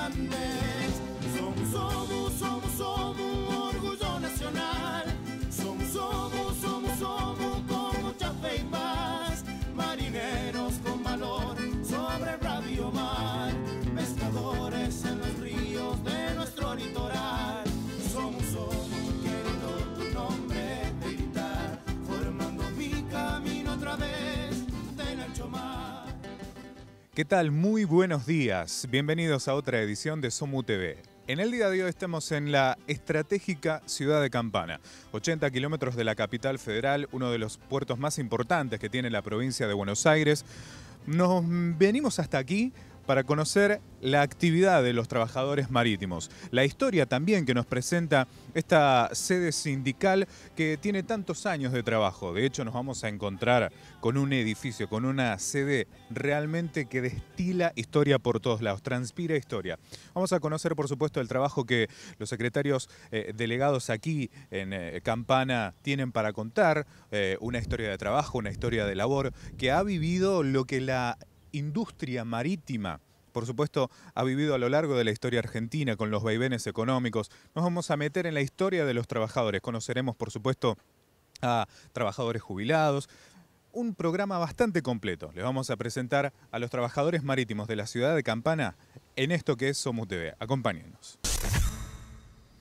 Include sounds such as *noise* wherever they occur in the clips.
Sunday. ¿Qué tal? Muy buenos días. Bienvenidos a otra edición de Somu TV. En el día de hoy estamos en la estratégica ciudad de Campana, 80 kilómetros de la capital federal, uno de los puertos más importantes que tiene la provincia de Buenos Aires. Nos venimos hasta aquí para conocer la actividad de los trabajadores marítimos, la historia también que nos presenta esta sede sindical que tiene tantos años de trabajo. De hecho, nos vamos a encontrar con un edificio, con una sede realmente que destila historia por todos lados, transpira historia. Vamos a conocer, por supuesto, el trabajo que los secretarios eh, delegados aquí en eh, Campana tienen para contar, eh, una historia de trabajo, una historia de labor, que ha vivido lo que la industria marítima por supuesto, ha vivido a lo largo de la historia argentina con los vaivenes económicos. Nos vamos a meter en la historia de los trabajadores. Conoceremos, por supuesto, a trabajadores jubilados. Un programa bastante completo. Les vamos a presentar a los trabajadores marítimos de la ciudad de Campana en esto que es Somos TV. Acompáñenos.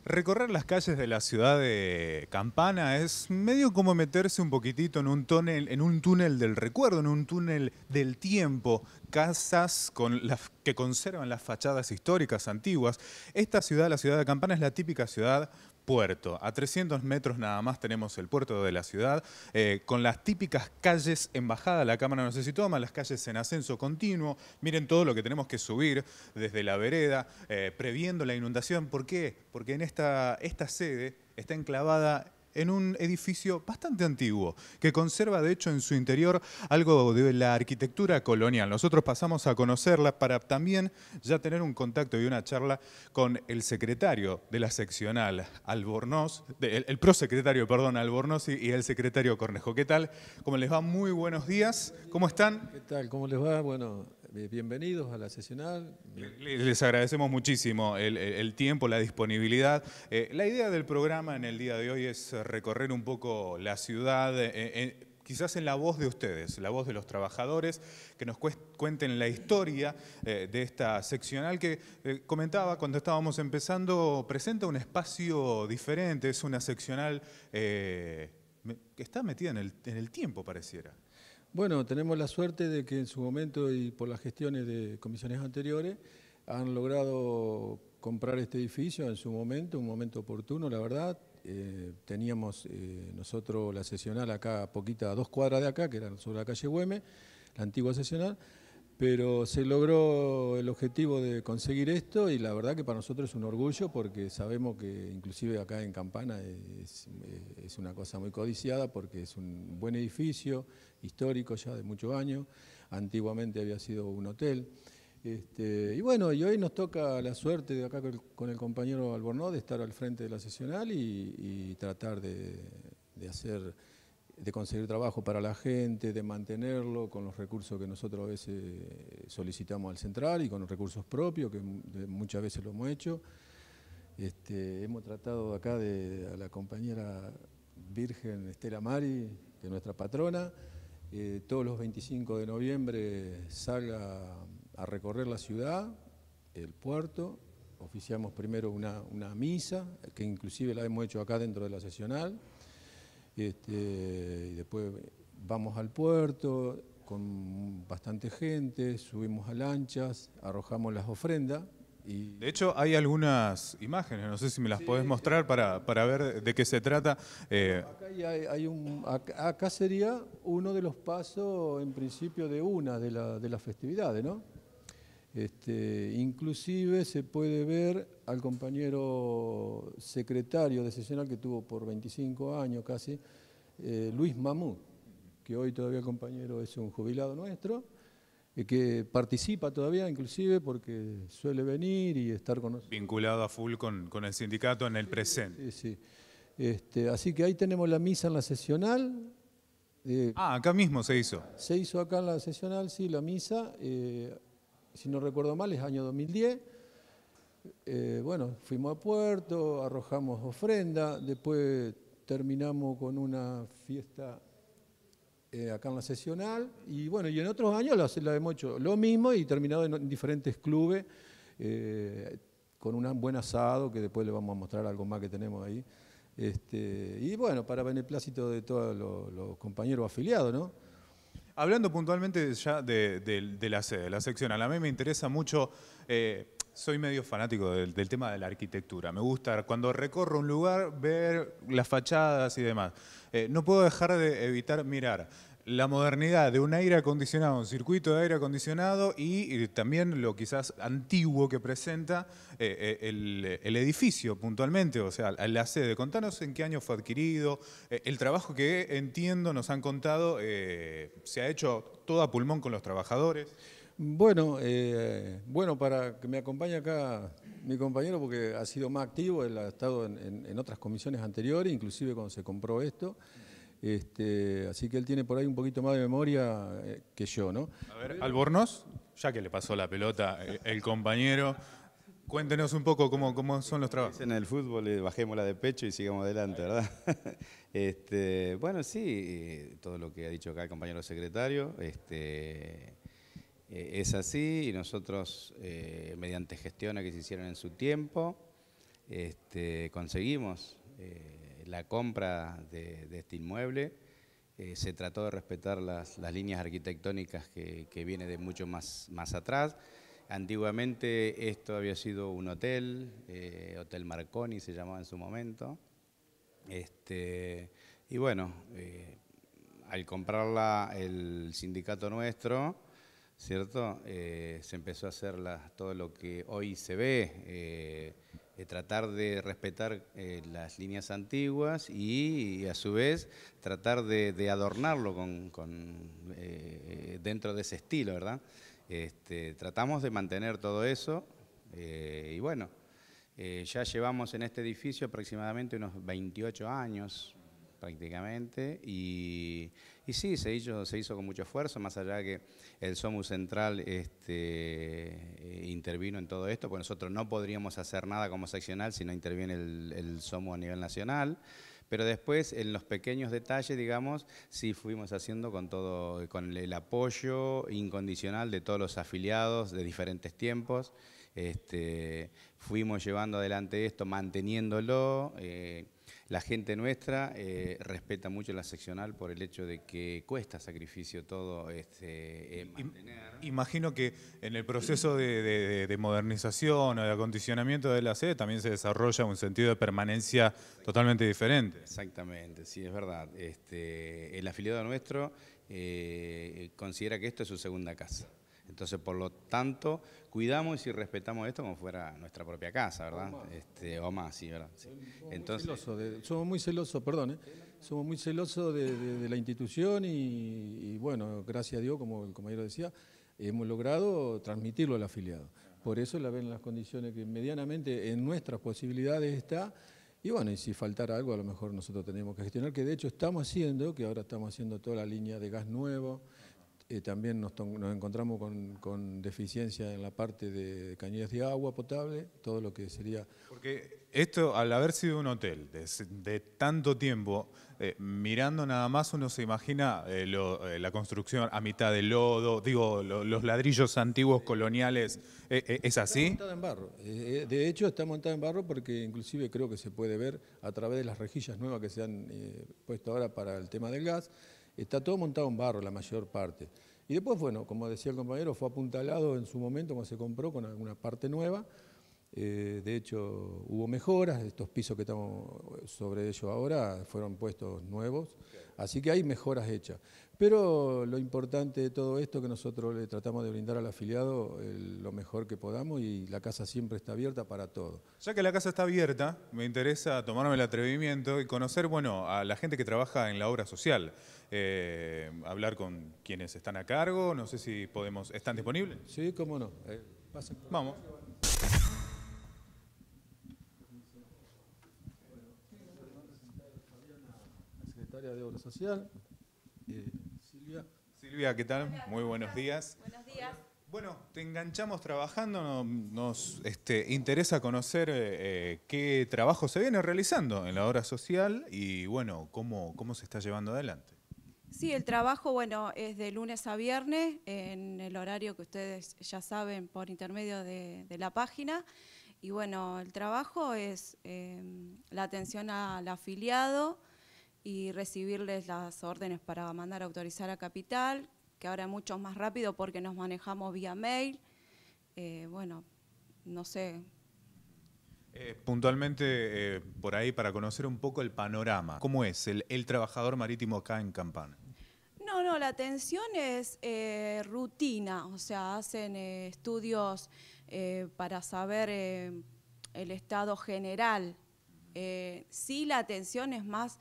Recorrer las calles de la ciudad de Campana es medio como meterse un poquitito en un túnel, en un túnel del recuerdo, en un túnel del tiempo. Casas con las que conservan las fachadas históricas antiguas. Esta ciudad, la ciudad de Campana, es la típica ciudad puerto. A 300 metros nada más tenemos el puerto de la ciudad, eh, con las típicas calles en bajada, la cámara no sé si toma, las calles en ascenso continuo, miren todo lo que tenemos que subir desde la vereda, eh, previendo la inundación. ¿Por qué? Porque en esta, esta sede está enclavada en un edificio bastante antiguo, que conserva de hecho en su interior algo de la arquitectura colonial. Nosotros pasamos a conocerla para también ya tener un contacto y una charla con el secretario de la seccional Albornoz, el, prosecretario, perdón, Albornoz y, el secretario Cornejo. ¿Qué tal? ¿Cómo les va? Muy buenos días. ¿Cómo están? ¿Qué tal? ¿Cómo les va? Bueno, bienvenidos a la seccional. Les agradecemos muchísimo el, tiempo, la disponibilidad. Eh, la idea del programa en el día de hoy es recorrer un poco la ciudad, eh, eh, quizás en la voz de ustedes, la voz de los trabajadores, que nos cuenten la historia de esta seccional que comentaba cuando estábamos empezando, presenta un espacio diferente, es una seccional que está metida en el tiempo, pareciera. Bueno, tenemos la suerte de que en su momento y por las gestiones de comisiones anteriores han logrado comprar este edificio en su momento, un momento oportuno, la verdad. Eh, teníamos eh, nosotros la sesional acá, poquita, a dos cuadras de acá, que era sobre la calle Güeme, la antigua sesional. Pero se logró el objetivo de conseguir esto y la verdad que para nosotros es un orgullo porque sabemos que inclusive acá en Campana es, eh, una cosa muy codiciada porque es un buen edificio histórico ya de muchos años, antiguamente había sido un hotel. Este, y bueno, y hoy nos toca la suerte de acá con el, compañero Albornoz de estar al frente de la sesional y, tratar de hacer de conseguir trabajo para la gente, de mantenerlo con los recursos que nosotros a veces solicitamos al central y con los recursos propios, que muchas veces lo hemos hecho. Este, hemos tratado acá de la compañera Virgen Estela Mari, que es nuestra patrona, eh, todos los 25 de noviembre salga a recorrer la ciudad, el puerto, oficiamos primero una, una misa, que inclusive la hemos hecho acá dentro de la sesional, este, y después vamos al puerto con bastante gente, subimos a lanchas, arrojamos las ofrendas. Y... De hecho, hay algunas imágenes, no sé si me las podés eh, mostrar para, ver de qué se trata. Eh, acá, hay, sería uno de los pasos, en principio, de una de las festividades, ¿no? Este, inclusive se puede ver al compañero secretario de sesional que tuvo por 25 años casi, eh, Luis Mamú, que hoy todavía compañero es un jubilado nuestro, eh, que participa todavía inclusive porque suele venir y estar con nosotros. Vinculado a full con, el sindicato en el presente. Este, así que ahí tenemos la misa en la sesional, eh, ah, acá mismo se hizo. Se hizo acá en la sesional, sí, la misa si no recuerdo mal, es año 2010. Eh, bueno, fuimos a puerto, arrojamos ofrenda, después terminamos con una fiesta eh, acá en la sesional, y bueno, y en otros años la, hemos hecho lo mismo y terminado en, diferentes clubes, eh, con un buen asado, que después le vamos a mostrar algo más que tenemos ahí. Este, y bueno, para beneplácito de todos los compañeros afiliados, ¿no? Hablando puntualmente ya de, la sede, de la sección, a la mí me interesa mucho, eh, soy medio fanático del, tema de la arquitectura, me gusta cuando recorro un lugar ver las fachadas y demás. Eh, no puedo dejar de evitar mirar la modernidad de un aire acondicionado, un circuito de aire acondicionado y, también lo quizás antiguo que presenta eh, eh, el, edificio puntualmente, o sea, la sede. Contanos en qué año fue adquirido, eh, el trabajo que entiendo nos han contado, se ha hecho todo a pulmón con los trabajadores. Bueno, bueno, para que me acompañe acá mi compañero, porque ha sido más activo, él ha estado en otras comisiones anteriores, inclusive cuando se compró esto. Este, así que él tiene por ahí un poquito más de memoria eh, que yo, ¿no? A ver, Albornoz, ya que le pasó la pelota eh, el, compañero, cuéntenos un poco cómo, cómo son los trabajos. En el fútbol eh, bajémosla de pecho y sigamos adelante, ¿verdad? *laughs* Este, bueno, sí, todo lo que ha dicho acá el compañero secretario este, es así y nosotros, mediante gestiones que se hicieron en su tiempo, conseguimos la compra de, este inmueble. Eh, se trató de respetar las, líneas arquitectónicas que, viene de mucho más, atrás. Antiguamente esto había sido un hotel, eh, Hotel Marconi se llamaba en su momento. Este, y bueno, eh, al comprarla el sindicato nuestro, ¿cierto? se empezó a hacer todo lo que hoy se ve eh, tratar de respetar eh, las líneas antiguas y, a su vez tratar de, adornarlo con, eh, dentro de ese estilo, ¿verdad? Este, tratamos de mantener todo eso y bueno, ya llevamos en este edificio aproximadamente unos 28 años, prácticamente. Y, sí, se hizo, se hizo con mucho esfuerzo, más allá de que el SOMU Central este, eh, intervino en todo esto, porque nosotros no podríamos hacer nada como seccional si no interviene el, SOMU a nivel nacional pero después en los pequeños detalles, digamos, sí fuimos haciendo con todo, con el apoyo incondicional de todos los afiliados de diferentes tiempos. Este, fuimos llevando adelante esto, manteniéndolo. Eh, la gente nuestra eh, respeta mucho la seccional por el hecho de que cuesta sacrificio todo este, eh, mantener. Imagino que en el proceso de, modernización o de acondicionamiento de la sede también se desarrolla un sentido de permanencia totalmente diferente. Exactamente, sí, es verdad. Este, el afiliado nuestro eh, considera que esto es su segunda casa. Entonces, por lo tanto, cuidamos y respetamos esto como fuera nuestra propia casa, ¿verdad? O este, más, sí, ¿verdad? Somos, Entonces, muy celosos somos muy celosos, perdón, ¿eh? somos muy celosos de, la institución y, bueno, gracias a Dios, como el lo decía, hemos logrado transmitirlo al afiliado. Por eso la ven las condiciones que medianamente en nuestras posibilidades está. Y bueno, y si faltara algo, a lo mejor nosotros tenemos que gestionar, que de hecho estamos haciendo, que ahora estamos haciendo toda la línea de gas nuevo, eh, también nos, encontramos con, deficiencia en la parte de cañerías de agua potable, todo lo que sería... Porque esto, al haber sido un hotel de, tanto tiempo, eh, mirando nada más uno se imagina eh, la construcción a mitad de lodo, digo, los ladrillos antiguos coloniales, ¿es así? Está en barro, de hecho está montada en barro porque inclusive creo que se puede ver a través de las rejillas nuevas que se han puesto ahora para el tema del gas, Está todo montado en barro la mayor parte. Y después, bueno, como decía el compañero, fue apuntalado en su momento cuando se compró con alguna parte nueva. Eh, de hecho, hubo mejoras, estos pisos que estamos sobre ellos ahora fueron puestos nuevos, así que hay mejoras hechas. Pero lo importante de todo esto que nosotros le tratamos de brindar al afiliado lo mejor que podamos y la casa siempre está abierta para todo. Ya que la casa está abierta, me interesa tomarme el atrevimiento y conocer, bueno, a la gente que trabaja en la obra social. Eh, hablar con quienes están a cargo, no sé si podemos, ¿están disponibles? Sí, cómo no. Eh, Vamos. La secretaria de Obra Social. Eh, Silvia. ¿qué tal? Muy buenos días. Buenos días. Bueno, te enganchamos trabajando, nos este, interesa conocer eh, eh, qué trabajo se viene realizando en la obra social y bueno, cómo, se está llevando adelante. Sí, el trabajo, bueno, es de lunes a viernes, en el horario que ustedes ya saben por intermedio de, la página. Y bueno, el trabajo es em, la atención al afiliado, y recibirles las órdenes para mandar a autorizar a Capital, que ahora mucho más rápido porque nos manejamos vía mail. Eh, bueno, no sé. Eh, puntualmente, eh, por ahí, para conocer un poco el panorama, ¿cómo es el, el trabajador marítimo acá en Campana? No, no, la atención es rutina, o sea, hacen estudios para saber el estado general. sí, la atención es más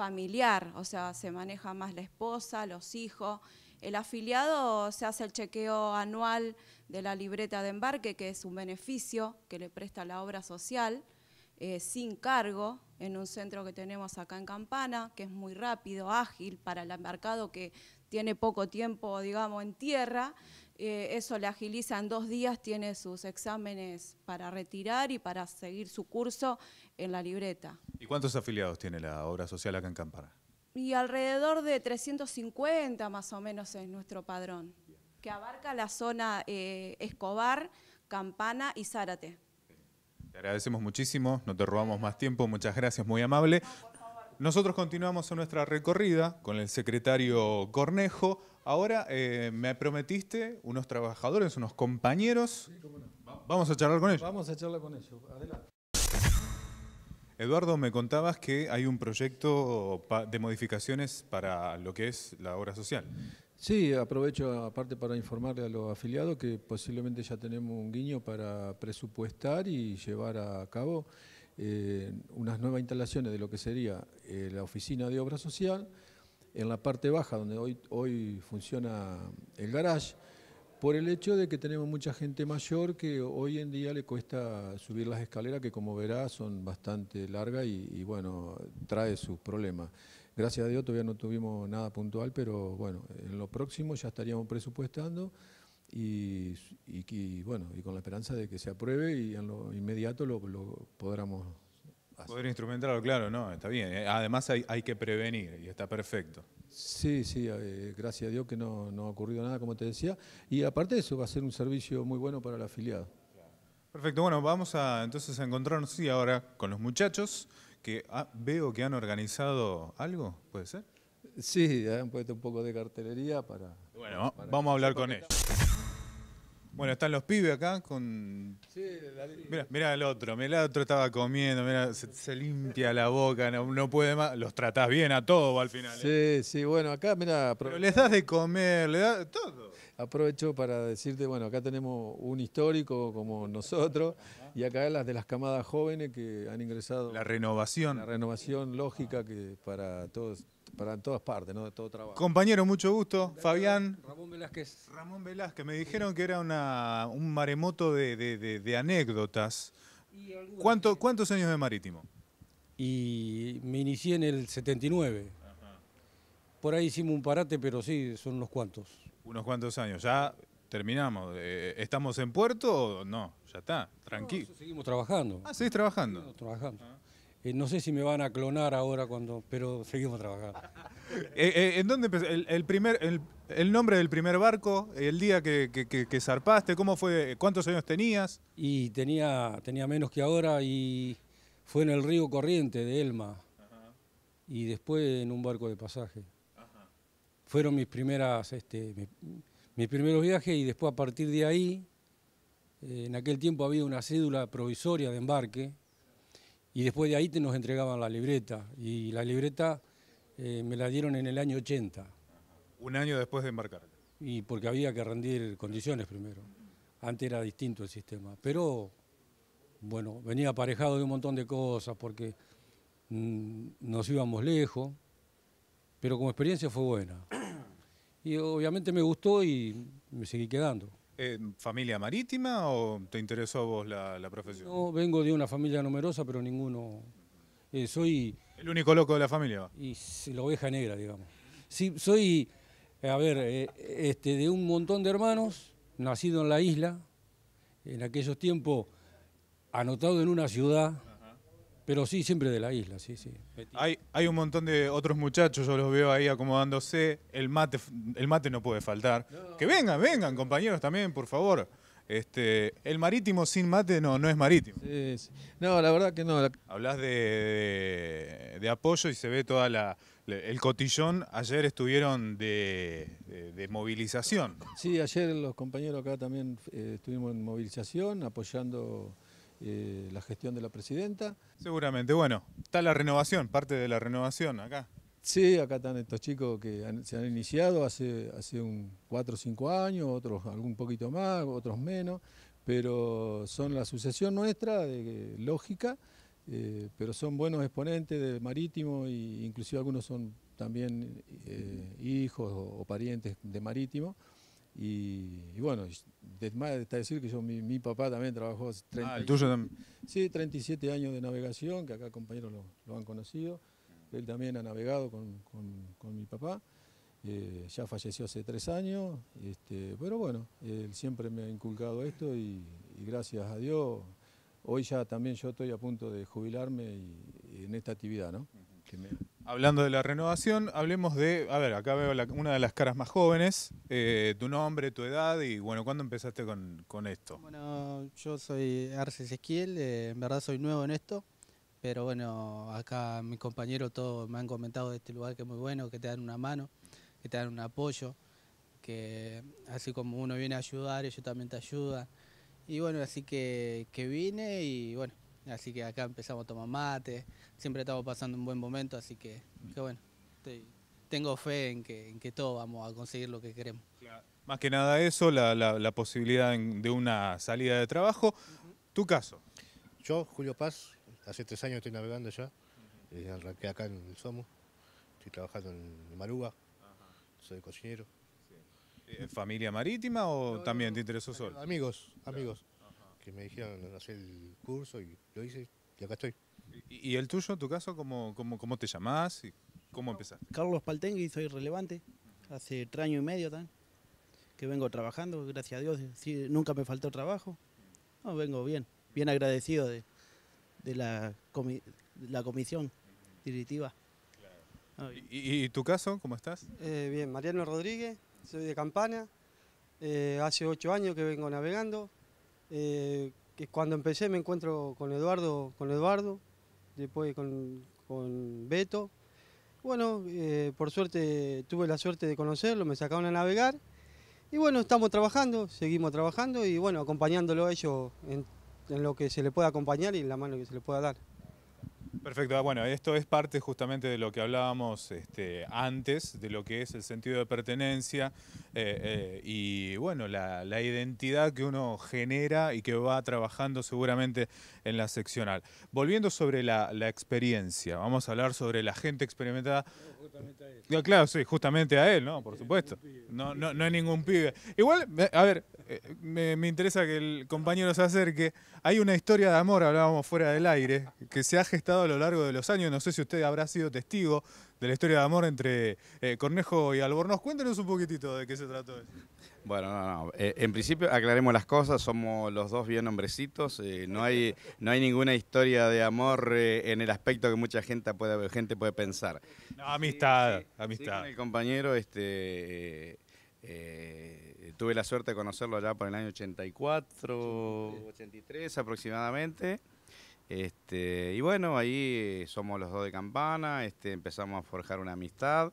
familiar, o sea, se maneja más la esposa, los hijos. El afiliado se hace el chequeo anual de la libreta de embarque, que es un beneficio que le presta la obra social, eh, sin cargo, en un centro que tenemos acá en Campana, que es muy rápido, ágil para el embarcado que tiene poco tiempo, digamos, en tierra. Eh, eso le agiliza en dos días, tiene sus exámenes para retirar y para seguir su curso en la libreta. ¿Y cuántos afiliados tiene la obra social acá en Campana? Y alrededor de 350 más o menos es nuestro padrón, que abarca la zona eh, Escobar, Campana y Zárate. Te agradecemos muchísimo, no te robamos más tiempo, muchas gracias, muy amable. Nosotros continuamos en nuestra recorrida con el secretario Cornejo. Ahora eh, me prometiste unos trabajadores, unos compañeros. Vamos a charlar con ellos. Vamos a charlar con ellos. Adelante. Eduardo, me contabas que hay un proyecto de modificaciones para lo que es la obra social. Sí, aprovecho aparte para informarle a los afiliados que posiblemente ya tenemos un guiño para presupuestar y llevar a cabo eh, unas nuevas instalaciones de lo que sería eh, la oficina de obra social, en la parte baja donde hoy, hoy funciona el garage, por el hecho de que tenemos mucha gente mayor que hoy en día le cuesta subir las escaleras, que como verá son bastante largas y, y bueno, trae sus problemas. Gracias a Dios todavía no tuvimos nada puntual, pero bueno, en lo próximo ya estaríamos presupuestando y, y, bueno, y con la esperanza de que se apruebe y en lo inmediato lo, lo podamos hacer. Poder instrumentarlo, claro, no, está bien. Eh, además hay, que prevenir y está perfecto. Sí, sí, eh, gracias a Dios que no, no ha ocurrido nada, como te decía. Y aparte de eso, va a ser un servicio muy bueno para el afiliado. Perfecto, bueno, vamos a entonces a encontrarnos sí, ahora con los muchachos que ah, veo que han organizado algo, ¿puede ser? Sí, han puesto un poco de cartelería para... Bueno, vamos a hablar con ellos. Bueno, están los pibes acá con. Sí, Mira, mira el otro, mira el otro estaba comiendo, se, limpia la boca, no, puede más. Los tratás bien a todos al final. ¿eh? Sí, sí, bueno, acá, mira. Pero les das de comer, le das todo. Aprovecho para decirte, bueno, acá tenemos un histórico como nosotros y acá las de las camadas jóvenes que han ingresado. La renovación. La renovación lógica que para todos para todas partes, ¿no? De todo trabajo. Compañero, mucho gusto. Fabián. Ramón Velázquez. Ramón Velázquez. Me dijeron que era un maremoto de, anécdotas. ¿Cuántos años de marítimo? Y me inicié en el 79. Por ahí hicimos un parate, pero sí, son unos cuantos. Unos cuantos años. Ya terminamos. Eh, ¿Estamos en puerto o no? Ya está, tranquilo. seguimos trabajando. Ah, seguís trabajando. Seguimos trabajando. Eh, no sé si me van a clonar ahora cuando, pero seguimos trabajando. *laughs* Eh, eh, ¿En dónde empezó? El, primer, el, nombre del primer barco, el día que, zarpaste, ¿cómo fue? ¿Cuántos años tenías? Y tenía, tenía menos que ahora y fue en el río Corriente de Elma y después en un barco de pasaje. Fueron mis primeras, este, mis primeros viajes y después a partir de ahí, en aquel tiempo había una cédula provisoria de embarque y después de ahí te nos entregaban la libreta y la libreta eh, me la dieron en el año 80. Un año después de embarcar. Y porque había que rendir condiciones primero. Antes era distinto el sistema, pero bueno, venía aparejado de un montón de cosas porque mm, nos íbamos lejos, pero como experiencia fue buena. Y obviamente me gustó y me seguí quedando familia marítima o te interesó a vos la, profesión? No, vengo de una familia numerosa, pero ninguno... Eh, soy... El único loco de la familia. Y la oveja negra, digamos. Sí, soy, a ver, eh, este, de un montón de hermanos, nacido en la isla, en aquellos tiempos anotado en una ciudad, pero sí, siempre de la isla, sí, sí. Hay, hay un montón de otros muchachos, yo los veo ahí acomodándose. El mate, el mate no puede faltar. Que vengan, vengan, compañeros, también, por favor. Este, el marítimo sin mate no, no es marítimo. No, la verdad que no. Hablas de, apoyo y se ve toda la. El cotillón, ayer estuvieron de, movilización. Sí, ayer los compañeros acá también eh, estuvimos en movilización apoyando eh, la gestión de la presidenta. Seguramente, bueno, está la renovación, parte de la renovación acá. Sí, acá están estos chicos que se han iniciado hace, hace un 4 o 5 años, otros algún poquito más, otros menos, pero son la sucesión nuestra, de, eh, lógica, eh, pero son buenos exponentes de marítimo e inclusive algunos son también hijos o parientes de marítimo. Y, bueno, es más, está decir que mi, papá también trabajó... Ah, tuyo Sí, 37 años de navegación, que acá compañeros lo, han conocido. Él también ha navegado con, mi papá. Eh, ya falleció hace tres años, este, pero bueno, él siempre me ha inculcado esto y, gracias a Dios, hoy ya también yo estoy a punto de jubilarme en esta actividad, ¿no? hablando de la renovación, hablemos de, a ver, acá veo una de las caras más jóvenes, eh, tu nombre, tu edad y bueno, ¿cuándo empezaste con, esto? Bueno, yo soy Arce Esquiel, eh, en verdad soy nuevo en esto, pero bueno, acá mis compañeros todos me han comentado de este lugar que es muy bueno, que te dan una mano, que te dan un apoyo, que así como uno viene a ayudar, ellos también te ayudan. Y bueno, así que, que vine y bueno, así que acá empezamos a tomar mate, siempre estamos pasando un buen momento, así que, mm. bueno, tengo fe en que, en que todos vamos a conseguir lo que queremos. Más que nada eso, la, la, posibilidad de una salida de trabajo. ¿Tu caso? Yo, Julio Paz, hace tres años estoy navegando ya, eh, arranqué acá en el Somo, estoy trabajando en Maruga, soy cocinero. Eh, ¿Familia marítima o también te interesó solo? Amigos, amigos, que me dijeron hacer el curso y lo hice y acá estoy. ¿Y, el tuyo, tu caso, cómo, cómo, cómo te llamás y cómo empezaste? Carlos Paltengui, soy relevante, hace tres años y medio tan, que vengo trabajando, gracias a Dios, nunca me faltó trabajo. vengo bien, bien agradecido de, la, comisión directiva. ¿Y, tu caso, cómo estás? Eh, bien, Mariano Rodríguez, soy de Campana, eh, hace ocho años que vengo navegando. Eh, que cuando empecé me encuentro con Eduardo, con Eduardo después con, con Beto. Bueno, eh, por suerte tuve la suerte de conocerlo, me sacaron a navegar. Y bueno, estamos trabajando, seguimos trabajando y bueno, acompañándolo a ellos en, en lo que se le pueda acompañar y en la mano que se le pueda dar. Perfecto, ah, bueno, esto es parte justamente de lo que hablábamos este, antes, de lo que es el sentido de pertenencia eh, eh, y bueno, la, identidad que uno genera y que va trabajando seguramente en la seccional. Volviendo sobre la experiencia, vamos a hablar sobre la gente experimentada Justamente Claro, sí, justamente a él, ¿no? Por supuesto. No, no, no hay ningún pibe. Igual, eh, a ver, eh, me, interesa que el compañero se acerque. Hay una historia de amor, hablábamos fuera del aire, que se ha gestado a lo largo de los años. No sé si usted habrá sido testigo de la historia de amor entre eh, Cornejo y Albornoz. Cuéntenos un poquitito de qué se trató. Bueno, no, no. en principio aclaremos las cosas, somos los dos bien hombrecitos, no, hay, no hay ninguna historia de amor en el aspecto que mucha gente puede, gente puede pensar amistad, amistad. el compañero, este. Eh, tuve la suerte de conocerlo allá por el año 84, 83 aproximadamente. Este, y bueno, ahí eh, somos los dos de campana, este, empezamos a forjar una amistad,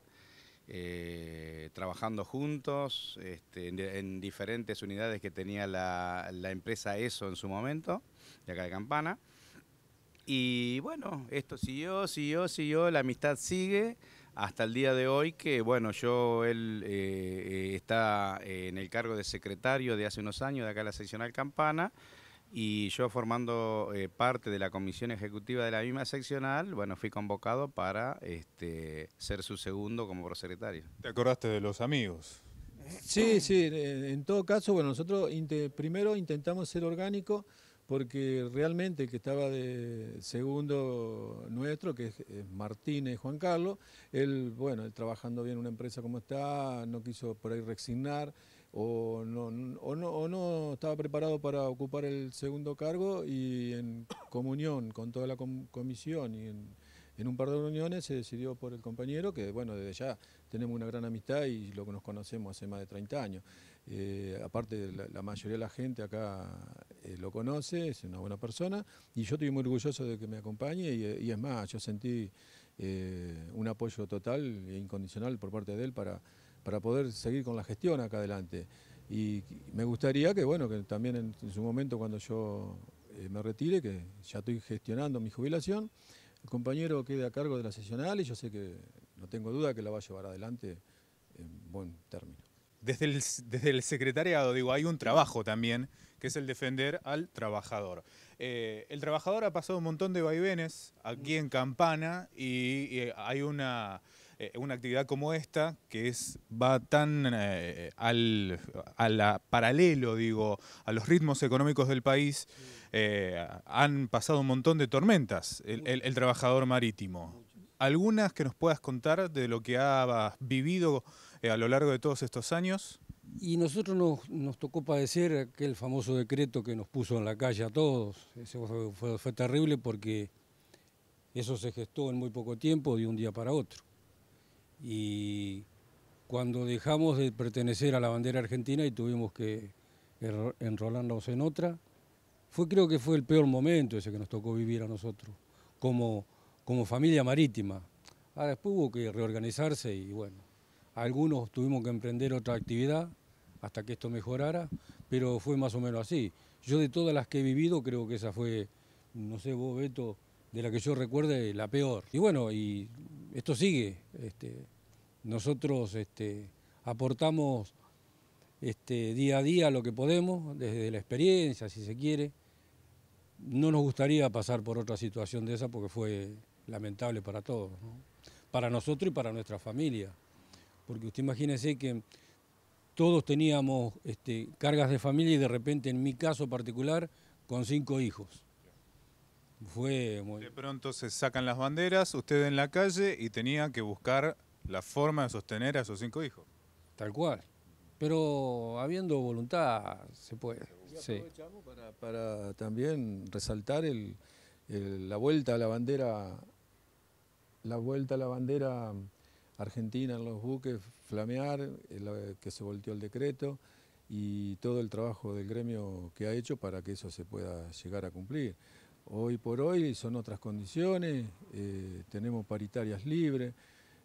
eh, trabajando juntos este, en, diferentes unidades que tenía la, empresa ESO en su momento, de acá de campana. Y bueno, esto siguió, siguió, siguió, la amistad sigue hasta el día de hoy que, bueno, yo, él eh, eh, está eh, en el cargo de secretario de hace unos años de acá la seccional Campana y yo formando parte de la comisión ejecutiva de la misma seccional, bueno, fui convocado para este, ser su segundo como prosecretario. ¿Te acordaste de los amigos? Sí, sí, en todo caso, bueno, nosotros primero intentamos ser orgánicos, porque realmente el que estaba de segundo nuestro, que es Martínez Juan Carlos, él, bueno, él trabajando bien en una empresa como está, no quiso por ahí resignar o no, estaba preparado para ocupar el segundo cargo y en comunión con toda la comisión y en, en un par de reuniones se decidió por el compañero, que bueno, desde ya tenemos una gran amistad y lo que nos conocemos hace más de 30 años. Eh, aparte la, mayoría de la gente acá eh, lo conoce, es una buena persona, y yo estoy muy orgulloso de que me acompañe, y, eh, es más, yo sentí un apoyo total e incondicional por parte de él para, para poder seguir con la gestión acá adelante. Y me gustaría que, bueno, que también en, su momento cuando yo me retire, que ya estoy gestionando mi jubilación, el compañero quede a cargo de la sesional y yo sé que no tengo duda que la va a llevar adelante en buen término desde el, desde el secretariado, digo, hay un trabajo también, que es el defender al trabajador. Eh, el trabajador ha pasado un montón de vaivenes aquí en Campana y, hay una, eh, una actividad como esta que es, va tan eh, al a la paralelo, digo, a los ritmos económicos del país. han pasado un montón de tormentas el trabajador marítimo algunas que nos puedas contar de lo que has vivido eh, a lo largo de todos estos años. Y nosotros nos, tocó padecer aquel famoso decreto que nos puso en la calle a todos. Eso fue, terrible porque eso se gestó en muy poco tiempo, de un día para otro. Y cuando dejamos de pertenecer a la bandera argentina y tuvimos que enrolarnos en otra, fue creo que fue el peor momento ese que nos tocó vivir a nosotros, como como familia marítima. Ahora después hubo que reorganizarse y bueno, algunos tuvimos que emprender otra actividad hasta que esto mejorara, pero fue más o menos así. Yo de todas las que he vivido creo que esa fue, no sé vos Beto, de la que yo recuerde la peor. Y bueno, y esto sigue. Este, nosotros este, aportamos este, día a día lo que podemos, desde la experiencia, si se quiere. No nos gustaría pasar por otra situación de esa porque fue lamentable para todos, para nosotros y para nuestra familia. Porque usted imagínese que todos teníamos este, cargas de familia y de repente, en mi caso particular, con cinco hijos. Fue De pronto se sacan las banderas, usted en la calle y tenía que buscar la forma de sostener a sus cinco hijos. Tal cual. Pero habiendo voluntad se puede. aprovechamos para, también resaltar la vuelta a la bandera la vuelta a la bandera argentina en los buques, flamear, eh, que se volteó el decreto y todo el trabajo del gremio que ha hecho para que eso se pueda llegar a cumplir. Hoy por hoy son otras condiciones, eh, tenemos paritarias libres,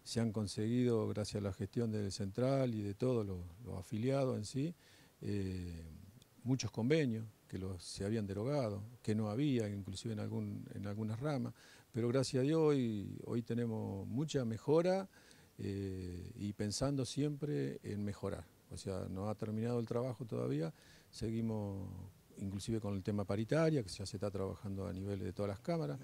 se han conseguido, gracias a la gestión del central y de todos los, afiliados en sí, eh, muchos convenios que se habían derogado, que no había, inclusive en algunas ramas. Pero gracias a Dios hoy, hoy tenemos mucha mejora eh, y pensando siempre en mejorar. O sea, no ha terminado el trabajo todavía, seguimos inclusive con el tema paritaria, que ya se está trabajando a nivel de todas las cámaras.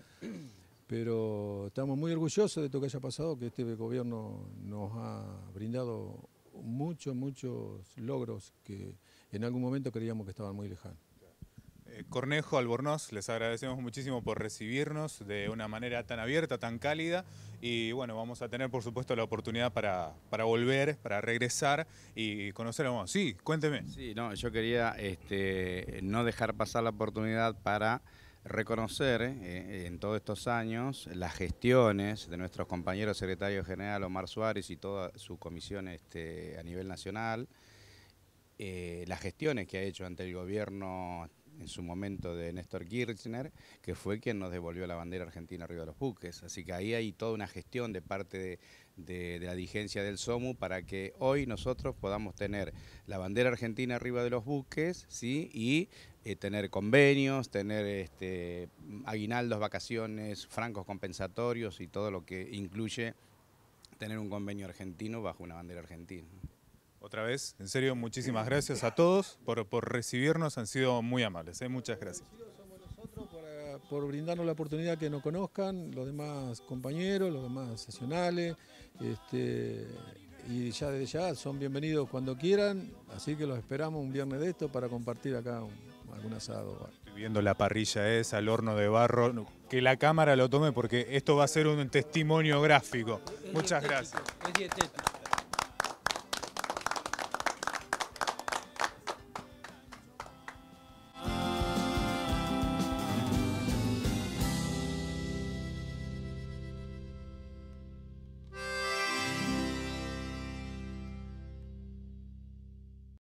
Pero estamos muy orgullosos de esto que haya pasado, que este gobierno nos ha brindado muchos, muchos logros que en algún momento creíamos que estaban muy lejanos. Eh, Cornejo, Albornoz, les agradecemos muchísimo por recibirnos de una manera tan abierta, tan cálida y bueno, vamos a tener por supuesto la oportunidad para, volver, para regresar y conocer a vos. Sí, cuénteme. Sí, no, yo quería este, no dejar pasar la oportunidad para reconocer eh, eh, en todos estos años las gestiones de nuestros compañeros secretario general Omar Suárez y toda su comisión este, a nivel nacional, las gestiones que ha hecho ante el gobierno en su momento de Néstor Kirchner, que fue quien nos devolvió la bandera argentina arriba de los buques. Así que ahí hay toda una gestión de parte de, la dirigencia del SOMU para que hoy nosotros podamos tener la bandera argentina arriba de los buques, ¿sí? Y eh, tener convenios, tener este, aguinaldos, vacaciones, francos compensatorios y todo lo que incluye tener un convenio argentino bajo una bandera argentina otra vez, en serio, muchísimas gracias a todos por, recibirnos, han sido muy amables, ¿eh? muchas gracias. por, brindarnos la oportunidad que nos conozcan, los demás compañeros, los demás sesionales, este, y ya desde ya son bienvenidos cuando quieran, así que los esperamos un viernes de esto para compartir acá un, algún asado. Estoy viendo la parrilla esa, el horno de barro, que la cámara lo tome porque esto va a ser un testimonio gráfico. Muchas gracias.